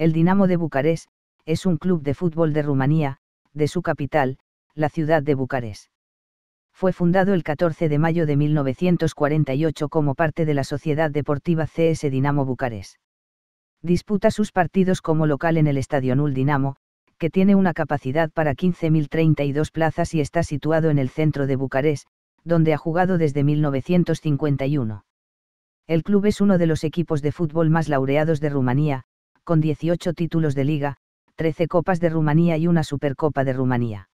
El Dinamo de Bucarest, es un club de fútbol de Rumanía, de su capital, la ciudad de Bucarest fue fundado el 14 de mayo de 1948 como parte de la Sociedad Deportiva CS Dinamo Bucarest. Disputa sus partidos como local en el Estadio Nul Dinamo, que tiene una capacidad para 15.032 plazas y está situado en el centro de Bucarest, donde ha jugado desde 1951. El club es uno de los equipos de fútbol más laureados de Rumanía, con 18 títulos de liga, 13 copas de Rumanía y una Supercopa de Rumanía.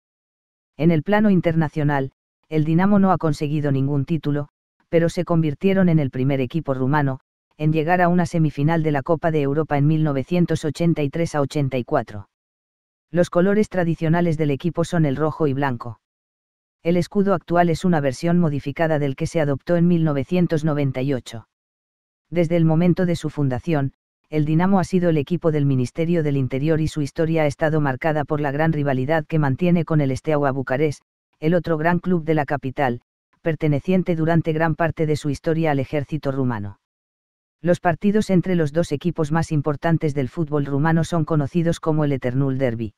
En el plano internacional, el Dinamo no ha conseguido ningún título, pero se convirtieron en el primer equipo rumano, en llegar a una semifinal de la Copa de Europa en 1983 a 84. Los colores tradicionales del equipo son el rojo y blanco. El escudo actual es una versión modificada del que se adoptó en 1998. Desde el momento de su fundación, el Dinamo ha sido el equipo del Ministerio del Interior y su historia ha estado marcada por la gran rivalidad que mantiene con el Steaua Bucarest, el otro gran club de la capital, perteneciente durante gran parte de su historia al ejército rumano. Los partidos entre los dos equipos más importantes del fútbol rumano son conocidos como el Eternul Derby.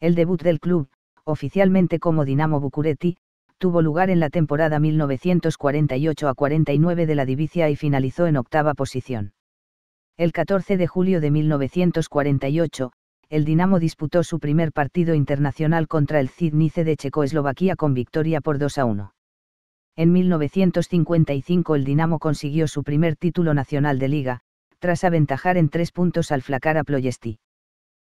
El debut del club, oficialmente como Dinamo Bucureti, tuvo lugar en la temporada 1948 a 49 de la Divizia y finalizó en octava posición. El 14 de julio de 1948, el Dinamo disputó su primer partido internacional contra el CID de Checoslovaquia con victoria por 2 a 1. En 1955 el Dinamo consiguió su primer título nacional de liga, tras aventajar en tres puntos al a Ploiesti.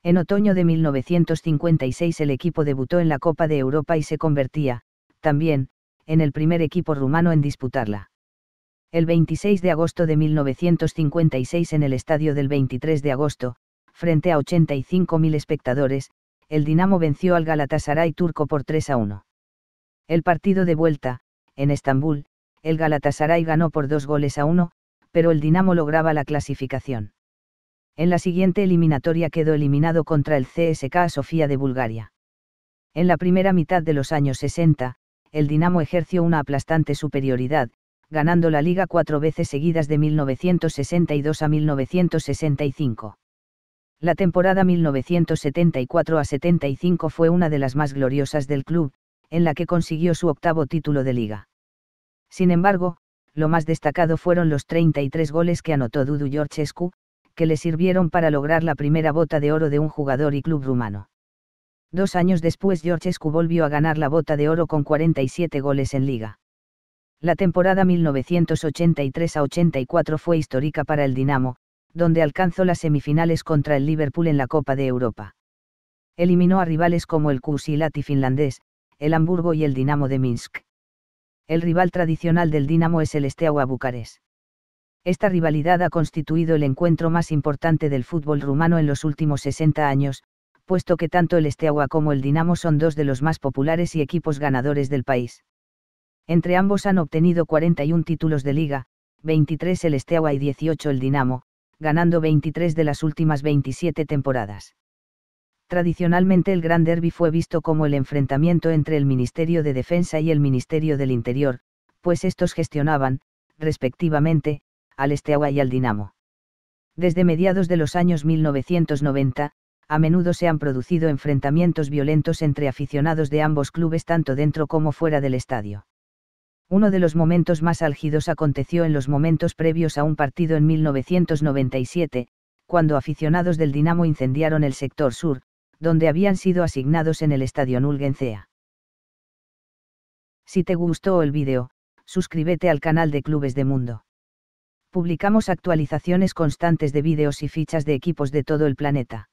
En otoño de 1956 el equipo debutó en la Copa de Europa y se convertía, también, en el primer equipo rumano en disputarla. El 26 de agosto de 1956 en el estadio del 23 de agosto, frente a 85.000 espectadores, el Dinamo venció al Galatasaray turco por 3 a 1. El partido de vuelta, en Estambul, el Galatasaray ganó por dos goles a uno, pero el Dinamo lograba la clasificación. En la siguiente eliminatoria quedó eliminado contra el CSKA Sofía de Bulgaria. En la primera mitad de los años 60, el Dinamo ejerció una aplastante superioridad, ganando la liga cuatro veces seguidas de 1962 a 1965. La temporada 1974 a 75 fue una de las más gloriosas del club, en la que consiguió su octavo título de liga. Sin embargo, lo más destacado fueron los 33 goles que anotó Dudu Georgescu, que le sirvieron para lograr la primera bota de oro de un jugador y club rumano. Dos años después Georgescu volvió a ganar la bota de oro con 47 goles en liga. La temporada 1983 a 84 fue histórica para el Dinamo, donde alcanzó las semifinales contra el Liverpool en la Copa de Europa. Eliminó a rivales como el Kusilati finlandés, el Hamburgo y el Dinamo de Minsk. El rival tradicional del Dinamo es el Steaua Bucarest. Esta rivalidad ha constituido el encuentro más importante del fútbol rumano en los últimos 60 años, puesto que tanto el Steaua como el Dinamo son dos de los más populares y equipos ganadores del país. Entre ambos han obtenido 41 títulos de liga, 23 el Steaua y 18 el Dinamo, ganando 23 de las últimas 27 temporadas. Tradicionalmente el Gran Derby fue visto como el enfrentamiento entre el Ministerio de Defensa y el Ministerio del Interior, pues estos gestionaban, respectivamente, al Esteagua y al Dinamo. Desde mediados de los años 1990, a menudo se han producido enfrentamientos violentos entre aficionados de ambos clubes tanto dentro como fuera del estadio. Uno de los momentos más álgidos aconteció en los momentos previos a un partido en 1997, cuando aficionados del Dinamo incendiaron el sector sur, donde habían sido asignados en el estadio Nulgencea. Si te gustó el vídeo, suscríbete al canal de Clubes de Mundo. Publicamos actualizaciones constantes de vídeos y fichas de equipos de todo el planeta.